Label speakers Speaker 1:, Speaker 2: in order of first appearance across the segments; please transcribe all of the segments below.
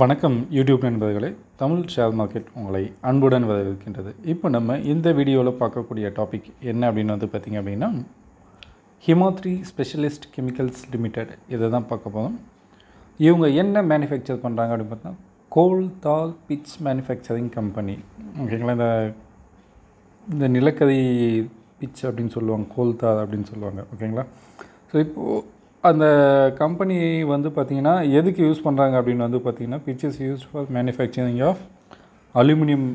Speaker 1: வணக்கம் யூடியூப் நண்பர்களே Tamil share market உங்களை அன்புடன் வரவேற்கின்றது இப்போ நம்ம இந்த வீடியோவில் பார்க்கக்கூடிய டாபிக் என்ன அப்படின்னு வந்து பார்த்திங்க அப்படின்னா ஹிமாத்ரி ஸ்பெஷலிஸ்ட் கெமிக்கல்ஸ் லிமிடெட் இதை தான் பார்க்க போதும் இவங்க என்ன மேனுஃபேக்சர் பண்ணுறாங்க அப்படின்னு பார்த்தா coal tar pitch manufacturing company ஓகேங்களா இந்த இந்த நிலக்கரி பிச் அப்படின்னு சொல்லுவாங்க கோல் தால் அப்படின்னு சொல்லுவாங்க ஓகேங்களா ஸோ இப்போது அந்த கம்பெனி வந்து பார்த்திங்கன்னா எதுக்கு யூஸ் பண்ணுறாங்க அப்படின்னு வந்து பார்த்திங்கன்னா pitches use for manufacturing of aluminium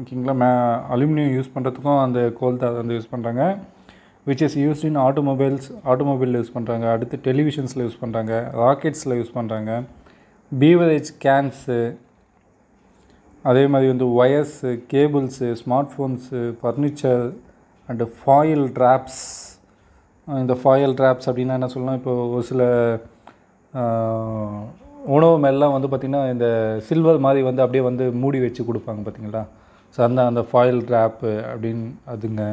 Speaker 1: ஓகேங்களா மே அலுமினியம் யூஸ் பண்ணுறதுக்கும் அந்த கோல் தாது வந்து யூஸ் பண்ணுறாங்க which is used in automobiles ஆட்டோமொபைலில் யூஸ் பண்ணுறாங்க அடுத்து டெலிவிஷன்ஸில் யூஸ் பண்ணுறாங்க ராக்கெட்ஸில் யூஸ் பண்ணுறாங்க பீவரேஜ் கேன்ஸு அதே மாதிரி வந்து wires cables smart phones furniture and foil traps இந்த ஃபாயில் ட்ராப்ஸ் அப்படின்னா என்ன சொல்லலாம் இப்போ ஒரு சில உணவு மேலாம் வந்து பார்த்திங்கன்னா இந்த சில்வர் மாதிரி வந்து அப்படியே வந்து மூடி வச்சு கொடுப்பாங்க பார்த்தீங்களா ஸோ அந்த அந்த ஃபாயில் ட்ராப்பு அப்படின்னு அதுங்க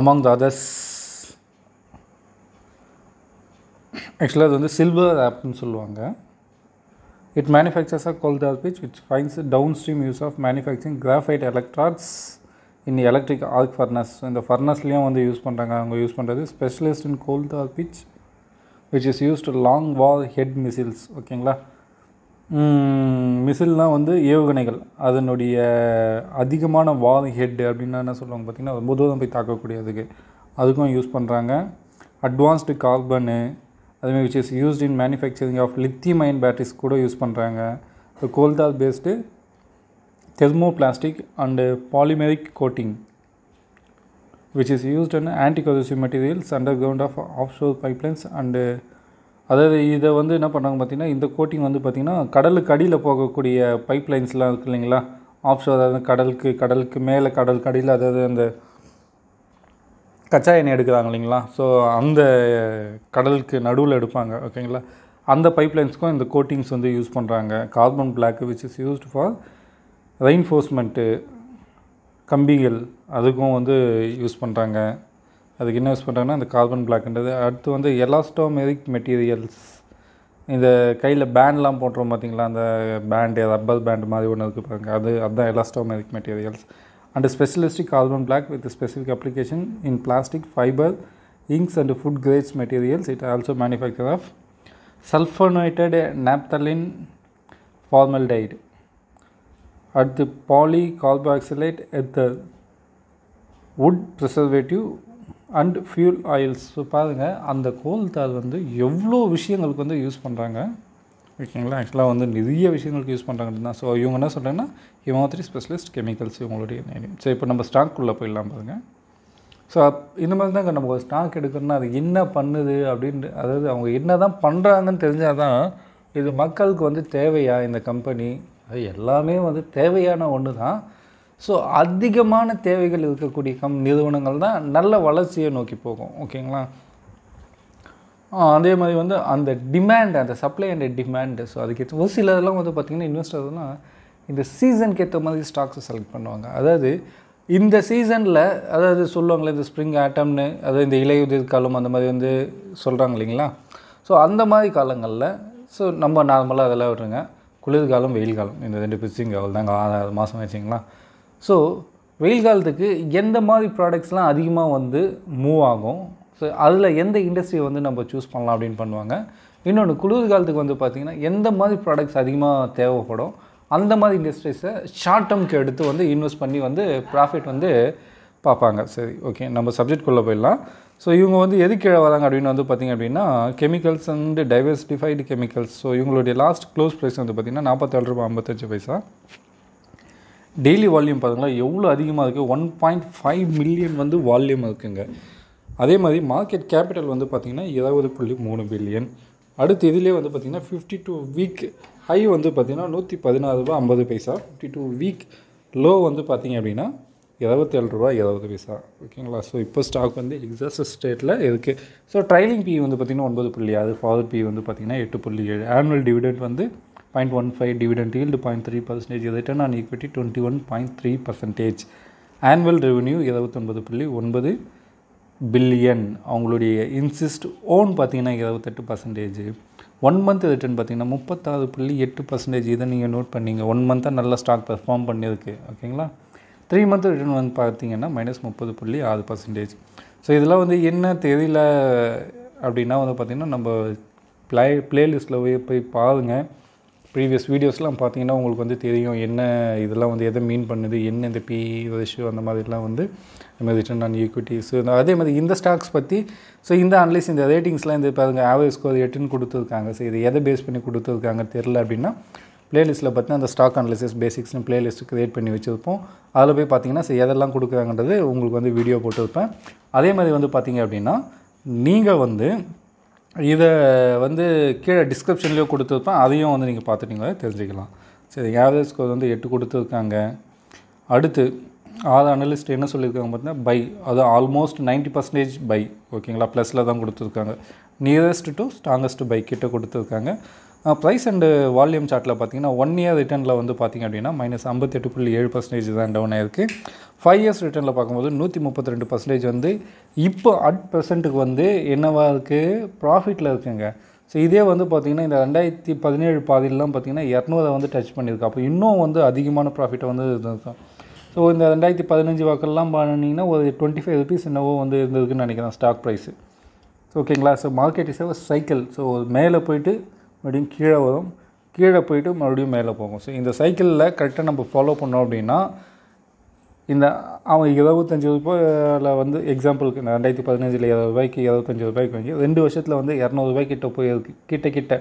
Speaker 1: அமாங் த அதர்ஸ் ஆக்சுவலாக அது வந்து சில்வர் ஆப்னு சொல்லுவாங்க it manufactures of coal tar pitch which finds downstream use of manufacturing graphite electrons in electric arc furnace இந்த ஃபர்னஸ்லேயும் வந்து யூஸ் பண்ணுறாங்க அவங்க யூஸ் பண்ணுறது specialist in coal tar pitch which is used long warhead missiles ஓகேங்களா மிசில்னால் வந்து ஏவுகணைகள் அதனுடைய அதிகமான வார் ஹெட் அப்படின்னா என்ன சொல்லுவாங்க பார்த்திங்கன்னா ரொம்ப தூரம் போய் தாக்கக்கூடியதுக்கு அதுக்கும் யூஸ் பண்ணுறாங்க அட்வான்ஸ்டு கார்பனு அதுமாதிரி which is used in manufacturing of lithium ion batteries கூட யூஸ் பண்ணுறாங்க so coal tar based thermoplastic and polymeric coating which is used in materials underground off offshore pipelines and அதாவது இதை வந்து என்ன பண்ணுறாங்க பார்த்தீங்கன்னா இந்த கோட்டிங் வந்து பார்த்திங்கன்னா கடலுக்கு அடியில் போகக்கூடிய பைப்லைன்ஸ்லாம் இருக்குது இல்லைங்களா ஆஃப் ஷோர் அதாவது கடலுக்கு கடலுக்கு மேலே கடலுக்கு அடியில் அதாவது அந்த கச்சா எண்ணெய் எடுக்கிறாங்க இல்லைங்களா ஸோ அந்த கடலுக்கு நடுவில் எடுப்பாங்க ஓகேங்களா அந்த பைப்லைன்ஸ்க்கும் இந்த கோட்டிங்ஸ் வந்து யூஸ் பண்ணுறாங்க carbon black which is used for reinforcement கம்பிகள் அதுக்கும் வந்து யூஸ் பண்ணுறாங்க அதுக்கு என்ன யூஸ் பண்ணுறாங்கன்னா இந்த கார்பன் பிளாக்ன்றது அடுத்து வந்து எலாஸ்டோமெரிக் மெட்டீரியல்ஸ் இந்த கையில் பேண்ட்லாம் போட்டுரும் பார்த்திங்களா அந்த பேண்டு ரப்பர் பேண்ட் மாதிரி ஒன்று இருக்குது பாருங்கள் அது அதுதான் elastomeric materials and specialistic carbon black with specific application in plastic fibre inks and food grades materials it also manufacture of sulphonated naphthalene dyed at the at the wood preservative and fuel oils பாருங்கள் அந்த கோல் தார் வந்து எவ்வளோ விஷயங்களுக்கு வந்து use பண்ணுறாங்க ஓகேங்களா ஆக்சுவலாக வந்து நிறைய விஷயங்களுக்கு யூஸ் பண்ணுறாங்க தான் ஸோ இவங்க என்ன சொல்கிறாங்கன்னா ஹிமாத்திரி ஸ்பெஷலிஸ்ட் கெமிக்கல்ஸ் இவங்களுடைய நேரம் ஸோ இப்போ நம்ம ஸ்டாக்குள்ளே போயிடலாம் பாருங்கள் ஸோ இந்த மாதிரி தான் நம்ம ஒரு ஸ்டாக் எடுக்கணும்னா அது என்ன பண்ணுது அப்படின்ட்டு அதாவது அவங்க என்ன தான் பண்ணுறாங்கன்னு தெரிஞ்சால் தான் இது மக்களுக்கு வந்து தேவையா இந்த கம்பெனி அது எல்லாமே வந்து தேவையான ஒன்று தான் ஸோ அதிகமான தேவைகள் இருக்கக்கூடிய கம் நிறுவனங்கள் தான் நல்ல வளர்ச்சியை நோக்கி போகும் ஓகேங்களா அதே மாதிரி வந்து அந்த டிமாண்ட் அந்த சப்ளை அண்ட் டிமாண்டு ஸோ அதுக்கேற்ற ஒரு சிலதெல்லாம் வந்து பார்த்திங்கன்னா இன்வெஸ்டர்னா இந்த சீசனுக்கு ஏற்ற மாதிரி ஸ்டாக்ஸை செலக்ட் பண்ணுவாங்க அதாவது இந்த சீசனில் அதாவது சொல்லுவாங்களே இந்த ஸ்ப்ரிங் ஆட்டம்னு அதாவது இந்த இலையுதிர் காலம் அந்த மாதிரி வந்து சொல்கிறாங்க இல்லைங்களா ஸோ அந்த மாதிரி காலங்களில் ஸோ நம்ம நார்மலாக அதெல்லாம் விடுறேங்க குளிர்காலம் வெயில் காலம் இந்த ரெண்டு பிரிச்சும் கேவல் தாங்க ஆறாறு மாதம் வச்சிங்களா ஸோ வெயில் காலத்துக்கு எந்த மாதிரி ப்ராடக்ட்ஸ்லாம் அதிகமாக வந்து மூவ் ஆகும் ஸோ அதில் எந்த இண்டஸ்ட்ரியை வந்து நம்ம சூஸ் பண்ணலாம் அப்படின்னு பண்ணுவாங்க இன்னொன்று குளிர் காலத்துக்கு வந்து பார்த்திங்கன்னா எந்த மாதிரி ப்ராடக்ட்ஸ் அதிகமாக தேவைப்படும் அந்த மாதிரி இண்டஸ்ட்ரீஸை ஷார்ட் டேர்ம்க்கு எடுத்து வந்து இன்வெஸ்ட் பண்ணி வந்து ப்ராஃபிட் வந்து பார்ப்பாங்க சரி ஓகே நம்ம குள்ளே போயிடலாம் ஸோ இவங்க வந்து எது கீழே வராங்க அப்படின்னு வந்து பார்த்திங்க அப்படின்னா chemicals and diversified chemicals so இவங்களுடைய லாஸ்ட் க்ளோஸ் ப்ரைஸ் வந்து பார்த்திங்கன்னா நாற்பத்தேழு ரூபா ஐம்பத்தஞ்சு பைசா டெய்லி வால்யூம் பாருங்களா எவ்வளோ அதிகமாக இருக்குது ஒன் பாயிண்ட் ஃபைவ் மில்லியன் வந்து வால்யூம் இருக்குங்க அதே மாதிரி மார்க்கெட் கேபிட்டல் வந்து பார்த்திங்கன்னா இருபது புள்ளி மூணு பில்லியன் அடுத்து இதிலே வந்து பார்த்திங்கன்னா ஃபிஃப்டி டூ வீக் ஹை வந்து பார்த்திங்கன்னா நூற்றி பதினாறு ரூபாய் ஐம்பது பைசா ஃபிஃப்டி டூ வீக் லோ வந்து பார்த்திங்க அப்படின்னா இருபத்தேழு ரூபா இருபது பைசா ஓகேங்களா ஸோ இப்போ ஸ்டாக் வந்து எக்ஸாஸ் ஸ்டேட்டில் இருக்குது ஸோ ட்ரைலிங் பி வந்து பார்த்திங்கன்னா ஒன்பது புள்ளி ஆறு ஃபாதர் பி வந்து பார்த்திங்கன்னா எட்டு புள்ளி ஏழு ஆனுவல் டிவிடெண்ட் வந்து point one five dividend yield point three percentage return on equity twenty one point three percentage annual revenue இருபத்தொன்பது புள்ளி ஒன்பது பில்லியன் அவங்களுடைய இன்சிஸ்ட் ஓன் பார்த்திங்கன்னா இருபத்தெட்டு பர்சன்டேஜ் ஒன் மந்த் ரிட்டர்ன் பார்த்திங்கன்னா முப்பத்தாறு புள்ளி எட்டு பர்சன்டேஜ் இதை நீங்கள் நோட் பண்ணிங்க ஒன் மந்த்தாக நல்லா ஸ்டாக் பெர்ஃபார்ம் பண்ணியிருக்கு ஓகேங்களா த்ரீ மந்த் ரிட்டர்ன் வந்து பார்த்தீங்கன்னா மைனஸ் முப்பது புள்ளி ஆறு பர்சன்டேஜ் ஸோ இதெல்லாம் வந்து என்ன தேதியில் அப்படின்னா வந்து பார்த்திங்கன்னா நம்ம ப்ளே ப்ளேலிஸ்ட்டில் போய் போய் பாருங்கள் ப்ரீவியஸ் வீடியோஸ்லாம் பார்த்தீங்கன்னா உங்களுக்கு வந்து தெரியும் என்ன இதெல்லாம் வந்து எதை மீன் பண்ணுது என்ன இந்த பி ரேஷியோ அந்த மாதிரிலாம் வந்து மாதிரி ரிட்டர்ன் ஆன் ஈக்விட்டிஸ் அதே மாதிரி இந்த ஸ்டாக்ஸ் பற்றி ஸோ இந்த அனலைஸ் இந்த ரேட்டிங்ஸ்லாம் இந்த பாருங்கள் ஆவரேஜ் ஸ்கோர் எட்டுன்னு கொடுத்துருக்காங்க ஸோ இது எதை பேஸ் பண்ணி கொடுத்துருக்காங்க தெரில அப்படின்னா பிளேலிஸ்ட்டில் பார்த்தீங்கன்னா அந்த ஸ்டாக் அனலிசிஸ் பேசிக்ஸ்னு பிளேலிஸ்ட்டு க்ரியேட் பண்ணி வச்சுருப்போம் அதில் போய் பார்த்தீங்கன்னா எதெல்லாம் கொடுக்குறாங்கன்றது உங்களுக்கு வந்து வீடியோ போட்டு வைப்பேன் அதே மாதிரி வந்து பார்த்தீங்க அப்படின்னா நீங்கள் வந்து இதை வந்து கீழே டிஸ்கிரிப்ஷன்லேயோ கொடுத்துருப்பேன் அதையும் வந்து நீங்கள் பார்த்துட்டிங்களா தெரிஞ்சுக்கலாம் சரி ஆவரேஜ் ஸ்கோர் வந்து எட்டு கொடுத்துருக்காங்க அடுத்து ஆறு அனலிஸ்ட் என்ன சொல்லியிருக்காங்க பார்த்தீங்கன்னா பை அது ஆல்மோஸ்ட் நைன்ட்டி பர்சன்டேஜ் பை ஓகேங்களா ப்ளஸில் தான் கொடுத்துருக்காங்க நியரஸ்ட் டு ஸ்ட்ராங்கஸ்ட் பை கிட்ட கொடுத்துருக்காங்க ப்ரைஸ் அண்டு வால்யூம் சார்ட்டில் பார்த்தீங்கன்னா ஒன் இயர் ரிட்டர்னில் வந்து பார்த்திங்க அப்படின்னா மைனஸ் ஐம்பத்தெட்டு புள்ளி ஏழு பர்சன்டேஜ் தான் டவுன் ஆயிருக்கு ஃபைவ் இயர்ஸ் ரிட்டர்னில் பார்க்கும்போது நூற்றி முப்பத்தி ரெண்டு பர்சன்டேஜ் வந்து இப்போ அட் ப்ரெசண்ட்டுக்கு வந்து என்னவாக இருக்குது ப்ராஃபிட்டில் இருக்குங்க ஸோ இதே வந்து பார்த்திங்கன்னா இந்த ரெண்டாயிரத்தி பதினேழு பாதிலெலாம் பார்த்திங்கன்னா இரநூறை வந்து டச் பண்ணியிருக்கு அப்போ இன்னும் வந்து அதிகமான ப்ராஃபிட்டை வந்து இருந்திருக்கும் ஸோ இந்த ரெண்டாயிரத்தி பதினஞ்சு வாக்கெல்லாம் பண்ணிங்கன்னா ஒரு டுவெண்ட்டி ஃபைவ் ருபீஸ் என்னவோ வந்து இருந்திருக்குன்னு நினைக்கிறேன் ஸ்டாக் ப்ரைஸு ஓகேங்களா so market is cycle so மேலே போயிட்டு மறுபடியும் கீழே வரும் கீழே போயிட்டு மறுபடியும் மேலே போகும் ஸோ இந்த சைக்கிளில் கரெக்டாக நம்ம ஃபாலோ பண்ணோம் அப்படின்னா இந்த அவன் இருபத்தஞ்சி ரூபாயில் வந்து எக்ஸாம்பிளுக்கு ரெண்டாயிரத்தி பதினஞ்சில் இருபது ரூபாய்க்கு இருபத்தஞ்சி ரூபாய்க்கு வாங்கி ரெண்டு வருஷத்தில் வந்து இரநூறுபாய்க்கிட்ட போய் கிட்ட கிட்ட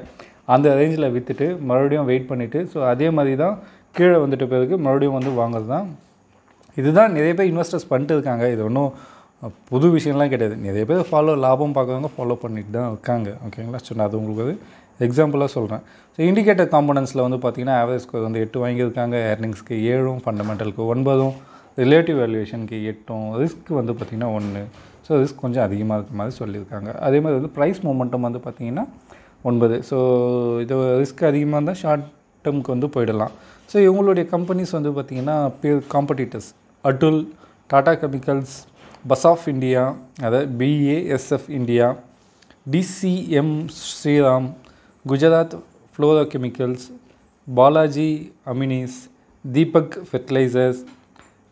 Speaker 1: அந்த ரேஞ்சில் விற்றுட்டு மறுபடியும் வெயிட் பண்ணிவிட்டு ஸோ அதே மாதிரி தான் கீழே வந்துட்டு பிறகு மறுபடியும் வந்து வாங்குறது தான் இதுதான் நிறைய பேர் இன்வெஸ்டர்ஸ் பண்ணிட்டு இருக்காங்க இது ஒன்றும் புது விஷயம்லாம் கிடையாது நிறைய பேர் ஃபாலோ லாபம் பார்க்குறவங்க ஃபாலோ பண்ணிட்டு தான் இருக்காங்க ஓகேங்களா சொன்னால் அது உங்களுக்கு எக்ஸாம்பிளாக சொல்கிறேன் ஸோ இண்டிகேட்டர் காம்பனன்ஸில் வந்து பார்த்திங்கன்னா ஆவரேஜ் ஸ்கோர் வந்து எட்டு வாங்கியிருக்காங்க ஏர்னிங்ஸ்க்கு ஏழும் ஃபண்டமெண்டலுக்கு ஒன்பதும் ரிலேட்டிவ் வேல்யூவேஷனுக்கு எட்டும் ரிஸ்க் வந்து பார்த்திங்கன்னா ஒன்று ஸோ ரிஸ்க் கொஞ்சம் அதிகமாக இருக்கிற மாதிரி சொல்லியிருக்காங்க அதே மாதிரி வந்து ப்ரைஸ் மூமெண்ட்டும் வந்து பார்த்திங்கன்னா ஒன்பது ஸோ இது ரிஸ்க் அதிகமாக இருந்தால் ஷார்ட் டேர்முக்கு வந்து போயிடலாம் ஸோ இவங்களுடைய கம்பெனிஸ் வந்து பார்த்திங்கன்னா peer competitors Atul Tata chemicals BASF of India அதாவது BASF India DCM Shriram Gujarat chemicals Balaji amines Deepak fertilisers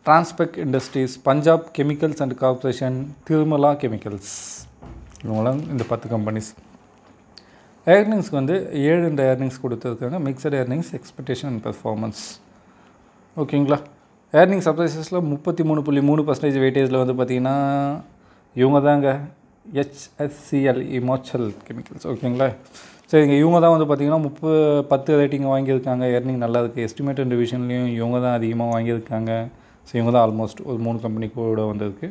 Speaker 1: Transpek industries Punjab chemicals and corporation Tirumala chemicals இவங்களாம் இந்த பத்து கம்பெனிஸ் ஏர்னிங்ஸ்க்கு வந்து ஏழு இந்த ஏர்னிங்ஸ் கொடுத்துருக்காங்க mixed earnings expectation and performance ஓகேங்களா ஏர்னிங் சப்ரைசஸில் முப்பத்தி மூணு புள்ளி மூணு பர்சன்டேஜ் வெயிட்டேஜில் வந்து பார்த்திங்கன்னா இவங்க தாங்க ஹெச்எஸ்சிஎல் இமாச்சல் கெமிக்கல்ஸ் ஓகேங்களா சரிங்க இவங்க தான் வந்து பார்த்தீங்கன்னா முப்பது பத்து ரேட்டிங் வாங்கியிருக்காங்க ஏர்னிங் நல்லா இருக்குது எஸ்டிமேட்டட் டிவிஷன்லேயும் இவங்க தான் அதிகமாக வாங்கியிருக்காங்க ஸோ இவங்க தான் ஆல்மோஸ்ட் ஒரு மூணு கம்பெனி கூட வந்திருக்கு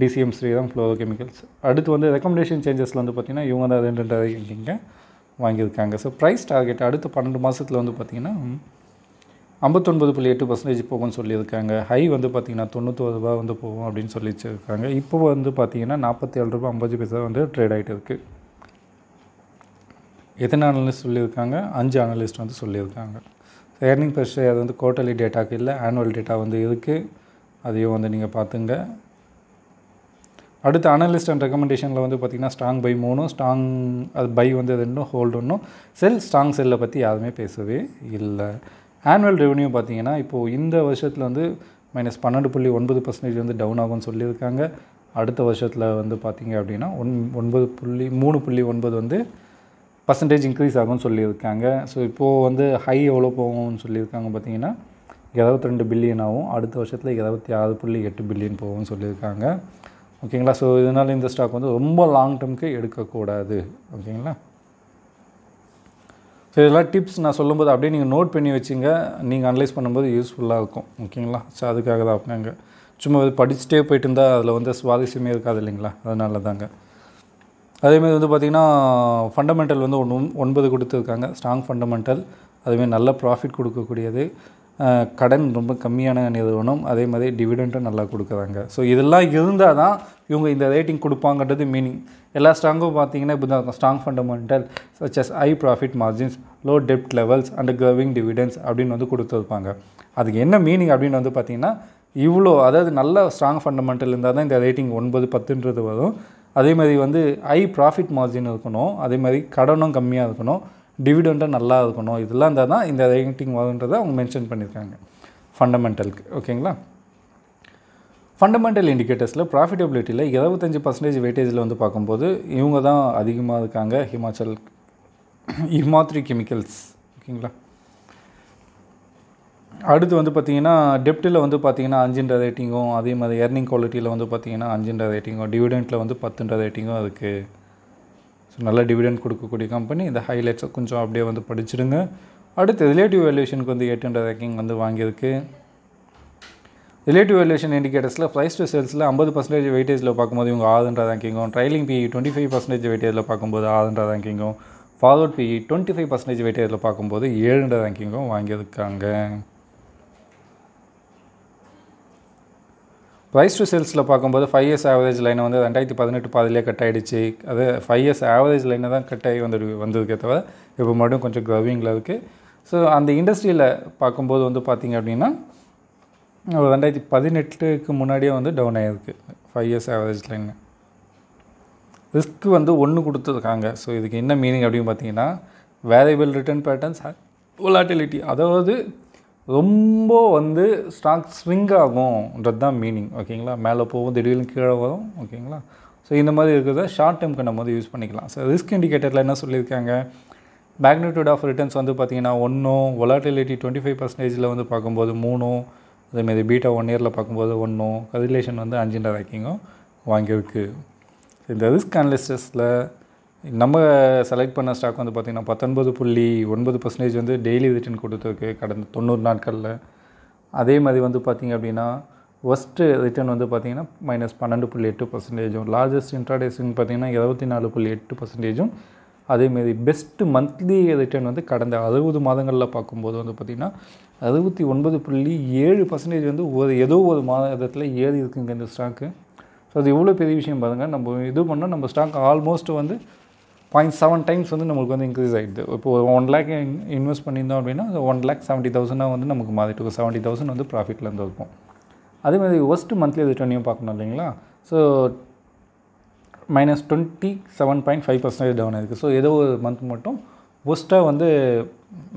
Speaker 1: டிசிஎம் தான் ஃப்ளோரோ கெமிக்கல்ஸ் அடுத்து வந்து ரெக்கமெண்டேஷன் சேஞ்சஸில் வந்து பார்த்திங்கன்னா இவங்க தான் ரெண்டு ரெண்டு ரேட்டிங்க வாங்கியிருக்காங்க ஸோ ப்ரைஸ் டார்கெட் அடுத்த பன்னெண்டு மாதத்தில் வந்து பார்த்திங்கன்னா ஐம்பத்தொன்பது புள்ளி எட்டு பர்சன்டேஜ் போகும்னு சொல்லியிருக்காங்க ஹை வந்து பார்த்திங்கன்னா தொண்ணூத்தொரு ரூபா வந்து போகும் அப்படின்னு சொல்லி வச்சுருக்காங்க இப்போ வந்து பார்த்திங்கன்னா நாற்பத்தி ஏழு ரூபா ஐம்பது பைசா வந்து ட்ரேட் ஆகிட்டு இருக்குது எத்தனை அனலிஸ்ட் சொல்லியிருக்காங்க அஞ்சு அனலிஸ்ட் வந்து சொல்லியிருக்காங்க ஏர்னிங் பெர் ஷேர் வந்து குவார்ட்டர்லி டேட்டாக்கு இல்லை ஆனுவல் டேட்டா வந்து இருக்குது அதையும் வந்து நீங்கள் பார்த்துங்க அடுத்து அனலிஸ்ட் அண்ட் ரெக்கமெண்டேஷனில் வந்து பார்த்திங்கன்னா ஸ்ட்ராங் பை மூணும் ஸ்ட்ராங் அது பை வந்து ரெண்டும் ஹோல்டு ஒன்றும் செல் ஸ்ட்ராங் செல்லை பற்றி யாருமே பேசவே இல்லை ஆனுவல் ரெவன்யூ பார்த்திங்கன்னா இப்போது இந்த வருஷத்தில் வந்து மைனஸ் பன்னெண்டு புள்ளி ஒன்பது பர்சன்டேஜ் வந்து டவுன் ஆகும்னு சொல்லியிருக்காங்க அடுத்த வருஷத்தில் வந்து பார்த்திங்க அப்படின்னா ஒன் ஒன்பது புள்ளி மூணு புள்ளி ஒன்பது வந்து பர்சன்டேஜ் இன்க்ரீஸ் ஆகும்னு சொல்லியிருக்காங்க ஸோ இப்போது வந்து ஹை எவ்வளோ போகும்னு சொல்லியிருக்காங்க பார்த்தீங்கன்னா இருபத்தி ரெண்டு பில்லியன் ஆகும் அடுத்த வருஷத்தில் இருபத்தி ஆறு புள்ளி எட்டு பில்லியன் போகும்னு சொல்லியிருக்காங்க ஓகேங்களா ஸோ இதனால் இந்த ஸ்டாக் வந்து ரொம்ப லாங் டேர்முக்கு எடுக்கக்கூடாது ஓகேங்களா ஸோ இதெல்லாம் டிப்ஸ் நான் சொல்லும்போது அப்படியே நீங்கள் நோட் பண்ணி வச்சுங்க நீங்கள் அனலைஸ் பண்ணும்போது யூஸ்ஃபுல்லாக இருக்கும் ஓகேங்களா ஸோ அதுக்காக தான் அப்படிங்க சும்மா படிச்சுட்டே போயிட்டு இருந்தால் அதில் வந்து சுவாரஸ்யமே இருக்காது இல்லைங்களா அதனால தாங்க அதேமாதிரி வந்து பார்த்திங்கன்னா ஃபண்டமெண்டல் வந்து ஒன்று ஒன்பது கொடுத்துருக்காங்க ஸ்ட்ராங் ஃபண்டமெண்டல் அதேமாதிரி நல்ல ப்ராஃபிட் கொடுக்கக்கூடியது கடன் ரொம்ப கம்மியான நிறுவனம் அதே மாதிரி டிவிடெண்ட்டும் நல்லா கொடுக்குறாங்க ஸோ இதெல்லாம் இருந்தால் தான் இவங்க இந்த ரேட்டிங் கொடுப்பாங்கன்றது மீனிங் எல்லா ஸ்ட்ராங்கும் பார்த்தீங்கன்னா இப்போ தான் strong fundamental such as high profit margins low டெப்ட் லெவல்ஸ் அண்ட் க்ரோவிங் டிவிடென்ஸ் அப்படின்னு வந்து கொடுத்துருப்பாங்க அதுக்கு என்ன மீனிங் அப்படின்னு வந்து பார்த்திங்கன்னா இவ்வளோ அதாவது நல்ல ஸ்ட்ராங் ஃபண்டமெண்டல் இருந்தால் தான் இந்த ரேட்டிங் ஒன்பது பத்துன்றது வரும் அதே மாதிரி வந்து ஹை ப்ராஃபிட் மார்ஜின் இருக்கணும் அதே மாதிரி கடனும் கம்மியாக இருக்கணும் டிவிடெண்ட்டும் நல்லா இருக்கணும் இதெல்லாம் இருந்தால் தான் இந்த ரேட்டிங் வரும்ன்றதை அவங்க மென்ஷன் பண்ணியிருக்காங்க ஃபண்டமெண்டலுக்கு ஓகேங்களா ஃபண்டமெண்டல் இண்டிகேட்டர்ஸில் ப்ராஃபிட்டபிலிட்டியில் இருபத்தஞ்சி பர்சன்டேஜ் வெயிட்டேஜில் வந்து பார்க்கும்போது இவங்க தான் அதிகமாக இருக்காங்க ஹிமாச்சல் ஹிமாத்ரி கெமிக்கல்ஸ் ஓகேங்களா அடுத்து வந்து பார்த்திங்கன்னா டெப்ட்டில் வந்து பார்த்திங்கன்னா அஞ்சுன்ற ரேட்டிங்கும் அதே மாதிரி ஏர்னிங் குவாலிட்டியில் வந்து பார்த்திங்கன்னா அஞ்சுன்ற ரேட்டிங்கும் டிவிடெண்ட்டில் வந்து பத்துன்ற ரேட்டிங்கும் இருக்குது ஸோ நல்லா டிவிடெண்ட் கொடுக்கக்கூடிய கம்பெனி இந்த ஹைலைட்ஸை கொஞ்சம் அப்படியே வந்து படிச்சுடுங்க அடுத்து ரிலேட்டிவ் வேல்யூஷனுக்கு வந்து எட்டுன்ற ரேக்கிங் வந்து வாங்கியிருக்கு ரிலேட்டிவ் வேல்யூஷன் இண்டிகேட்டர்ஸில் ப்ரைஸ் டு சேல்ஸில் ஐம்பது பர்சன்டேஜ் வெயிட்டேஜில் பார்க்கும்போது இவங்க ஆறுன்ற ரேங்கிங்கும் trailing P twenty five percentage வெயிட்டேஜில் பார்க்கும்போது ஆறுன்ற ரேங்கிங்கும் forward P twenty five percentage வெயிட்டேஜில் பார்க்கும்போது ஏழுன்ற ரேங்கிங்கும் வாங்கியிருக்காங்க ப்ரைஸ் டு சேல்ஸில் பார்க்கும்போது ஃபைவ் இயர்ஸ் ஆவரேஜ் லைனை வந்து ரெண்டாயிரத்தி பதினெட்டு பாதிலே கட் ஆகிடுச்சு அது ஃபைவ் இயர்ஸ் ஆவரேஜ் லைனை தான் கட் ஆகி வந்து வந்ததுக்கே தவிர இப்போ மட்டும் கொஞ்சம் க்ரவிங்கில் இருக்குது ஸோ அந்த இண்டஸ்ட்ரியில் பார்க்கும்போது வந்து பார்த்திங்க அப்படின்னா ரெண்டாயிரத்தி பதினெட்டுக்கு முன்னாடியே வந்து டவுன் ஆகிருக்கு five years average line risk வந்து ஒன்று கொடுத்துருக்காங்க ஸோ இதுக்கு என்ன மீனிங் அப்படின்னு பார்த்தீங்கன்னா வேரியபிள் ரிட்டர்ன் பேட்டர்ன்ஸ் ஓலாட்டிலிட்டி அதாவது ரொம்ப வந்து ஸ்டாக் ஸ்விங் ஆகும்ன்றது தான் மீனிங் ஓகேங்களா மேலே போகும் திடீர்னு கீழே வரும் ஓகேங்களா ஸோ இந்த மாதிரி இருக்கிறத ஷார்ட் டைம்க்கு நம்ம வந்து யூஸ் பண்ணிக்கலாம் ஸோ ரிஸ்க் இண்டிகேட்டரில் என்ன சொல்லியிருக்காங்க மேக்னிடியூட் ஆஃப் ரிட்டர்ன்ஸ் வந்து பார்த்திங்கன்னா ஒன்றும் ஒலாட்டிலிட்டி டுவெண்ட்டி ஃபைவ் பர்சன்டேஜில் வந்து பார்க்கும்போது மூணும் அதேமாரி பீட்டா ஒன் இயரில் பார்க்கும்போது ஒன்றும் கதிலேஷன் வந்து அஞ்சுன்ற ரேக்கிங்கும் வாங்கியிருக்கு இந்த ரிஸ்க் அனலிஸ்டஸில் நம்ம செலக்ட் பண்ண ஸ்டாக் வந்து பார்த்திங்கன்னா பத்தொன்பது புள்ளி ஒன்பது பர்சன்டேஜ் வந்து டெய்லி ரிட்டர்ன் கொடுத்துருக்கு கடந்த தொண்ணூறு நாட்களில் அதே மாதிரி வந்து பார்த்திங்க அப்படின்னா ஒஸ்ட்டு ரிட்டர்ன் வந்து பார்த்திங்கன்னா மைனஸ் பன்னெண்டு புள்ளி எட்டு பர்சன்டேஜும் லார்ஜஸ்ட் இன்ட்ராடேஸ்ன்னு பார்த்திங்கன்னா இருபத்தி நாலு புள்ளி எட்டு பர்சன்டேஜும் அதேமாரி பெஸ்ட்டு மந்த்லி ரிட்டர்ன் வந்து கடந்த அறுபது மாதங்களில் பார்க்கும்போது வந்து பார்த்திங்கன்னா அறுபத்தி ஒன்பது புள்ளி ஏழு பர்சன்டேஜ் வந்து ஒரு ஏதோ ஒரு மாதத்தில் ஏறி இருக்குங்க இந்த ஸ்டாக்கு ஸோ அது எவ்வளோ பெரிய விஷயம் பாருங்கள் நம்ம இது பண்ணால் நம்ம ஸ்டாக் ஆல்மோஸ்ட் வந்து பாயிண்ட் செவன் டைம்ஸ் வந்து நம்மளுக்கு வந்து இன்க்ரீஸ் ஆகிடுது இப்போ ஒன் லேக் இன்வெஸ்ட் பண்ணியிருந்தோம் அப்படின்னா ஒன் லேக் செவன்ட்டி தௌசண்டாக வந்து நமக்கு மாறிட்டு இருக்கும் செவன்ட்டி தௌசண்ட் வந்து ப்ராஃபிட்லேருந்து இருக்கும் அதே மாதிரி ஒஸ்ட்டு மந்த்லி ரிட்டர்னையும் பார்க்கணும் இல்லைங்களா so minus twenty seven point five percentage down ஆயிருக்கு ஸோ ஏதோ ஒரு மந்த் மட்டும் ஒஸ்ட்டாக வந்து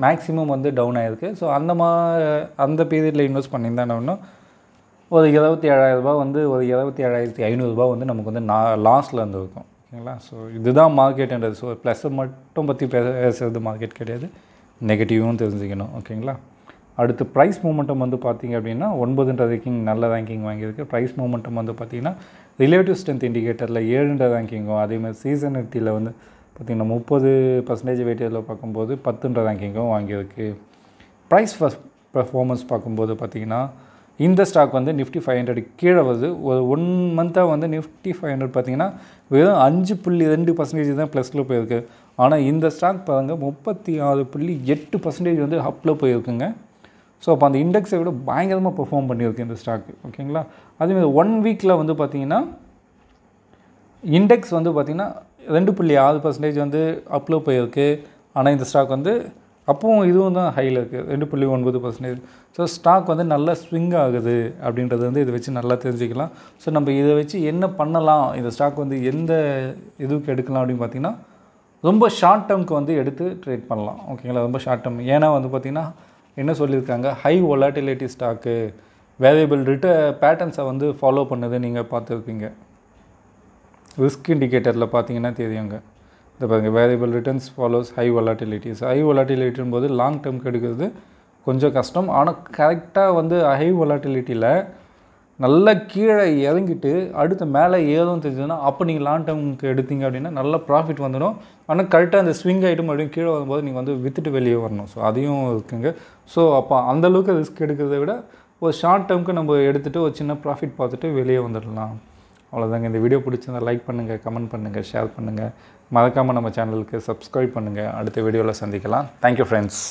Speaker 1: மேக்ஸிமம் வந்து டவுன் ஆயிருக்கு ஸோ அந்த மா அந்த பீரியடில் இன்வெஸ்ட் பண்ணியிருந்தா ஒரு இருபத்தி ஏழாயிரரூபா வந்து ஒரு இருபத்தி ஏழாயிரத்தி ஐநூறுரூபா வந்து நமக்கு வந்து நான் லாஸில் இருந்துருக்கும் ஓகேங்களா ஸோ இதுதான் மார்க்கெட்டுன்றது ஸோ ப்ளஸ்ஸை மட்டும் பற்றி பேசுறது மார்க்கெட் கிடையாது நெகட்டிவும் தெரிஞ்சுக்கணும் ஓகேங்களா அடுத்து ப்ரைஸ் மூமெண்ட்டம் வந்து பார்த்திங்க அப்படின்னா ஒன்பதுன்ற ரேங்கிங் நல்ல ரேங்கிங் வாங்கியிருக்கு ப்ரைஸ் மூமெண்ட்டம் வந்து பார்த்திங்கன்னா ரிலேட்டிவ் ஸ்ட்ரென்த் இண்டிகேட்டரில் ஏழுன்ற ரேங்கிங்கும் அதேமாதிரி சீசனிட்டியில் வந்து பார்த்திங்கன்னா முப்பது பர்சன்டேஜ் வெயிட்டேஜில் பார்க்கும்போது பத்துன்ற ரேங்கிங்கும் வாங்கியிருக்கு ப்ரைஸ் ஃபஸ்ட் பர்ஃபார்மன்ஸ் பார்க்கும்போது பார்த்திங்கன்னா இந்த ஸ்டாக் வந்து நிஃப்டி ஃபைவ் ஹண்ட்ரட் கீழே வருது ஒரு ஒன் மந்த்தாக வந்து நிஃப்டி ஃபைவ் ஹண்ட்ரட் பார்த்திங்கன்னா வெறும் அஞ்சு புள்ளி ரெண்டு பர்சன்டேஜ் தான் ப்ளஸில் போயிருக்கு ஆனால் இந்த ஸ்டாக் பாருங்கள் முப்பத்தி ஆறு புள்ளி எட்டு பர்சன்டேஜ் வந்து அப்பில் போயிருக்குங்க ஸோ அப்போ அந்த இண்டெக்ஸை விட பயங்கரமாக பெர்ஃபார்ம் பண்ணியிருக்கு இந்த ஸ்டாக்கு ஓகேங்களா அதேமாதிரி ஒன் வீக்கில் வந்து பார்த்திங்கன்னா இண்டெக்ஸ் வந்து பார்த்திங்கன்னா ரெண்டு புள்ளி ஆறு பர்சன்டேஜ் வந்து அப்லோ போயிருக்கு ஆனால் இந்த ஸ்டாக் வந்து அப்போவும் இதுவும் தான் ஹையில் இருக்குது ரெண்டு புள்ளி ஒன்பது பர்சன்டேஜ் ஸோ ஸ்டாக் வந்து நல்லா ஸ்விங் ஆகுது அப்படின்றது வந்து இதை வச்சு நல்லா தெரிஞ்சுக்கலாம் ஸோ நம்ம இதை வச்சு என்ன பண்ணலாம் இந்த ஸ்டாக் வந்து எந்த இதுக்கு எடுக்கலாம் அப்படின்னு பார்த்திங்கன்னா ரொம்ப ஷார்ட் டேம்க்கு வந்து எடுத்து ட்ரேட் பண்ணலாம் ஓகேங்களா ரொம்ப ஷார்ட் டேர்ம் ஏன்னா வந்து பார்த்திங்கன்னா என்ன சொல்லியிருக்காங்க ஹை ஒலாட்டிலிட்டி ஸ்டாக்கு வேரியபிள் ரிட்ட பேட்டர்ன்ஸை வந்து ஃபாலோ பண்ணதை நீங்கள் பார்த்துருப்பீங்க ரிஸ்க் இண்டிகேட்டரில் பார்த்தீங்கன்னா தெரியுங்க இந்த பாருங்கள் variable returns follows high volatilities high வொலாட்டிலிட்டின் போது லாங் டேர்ம்க்கு எடுக்கிறது கொஞ்சம் கஷ்டம் ஆனால் கரெக்டாக வந்து ஹை வொலாட்டிலிட்டியில் நல்லா கீழே இறங்கிட்டு அடுத்த மேலே ஏதும் தெரிஞ்சதுன்னா அப்போ நீங்கள் லாங் டேர்முக்கு எடுத்தீங்க அப்படின்னா நல்ல ப்ராஃபிட் வந்துடும் ஆனால் கரெக்டாக அந்த ஸ்விங் ஐட்டம் அப்படியும் கீழே வரும்போது நீங்கள் வந்து விற்றுட்டு வெளியே வரணும் ஸோ அதையும் இருக்குங்க ஸோ அப்போ அந்தளவுக்கு ரிஸ்க் எடுக்கிறத விட ஒரு ஷார்ட் டேர்முக்கு நம்ம எடுத்துகிட்டு ஒரு சின்ன ப்ராஃபிட் பார்த்துட்டு வெளியே வந்துடலாம் அவ்வளோதாங்க இந்த வீடியோ பிடிச்சிருந்தால் லைக் பண்ணுங்கள் கமெண்ட் பண்ணுங்கள் ஷேர் பண்ணுங்கள் மறக்காமல் நம்ம சேனலுக்கு சப்ஸ்கிரைப் பண்ணுங்கள் அடுத்த வீடியோவில் சந்திக்கலாம் தேங்க்யூ ஃப்ரெண்ட்ஸ்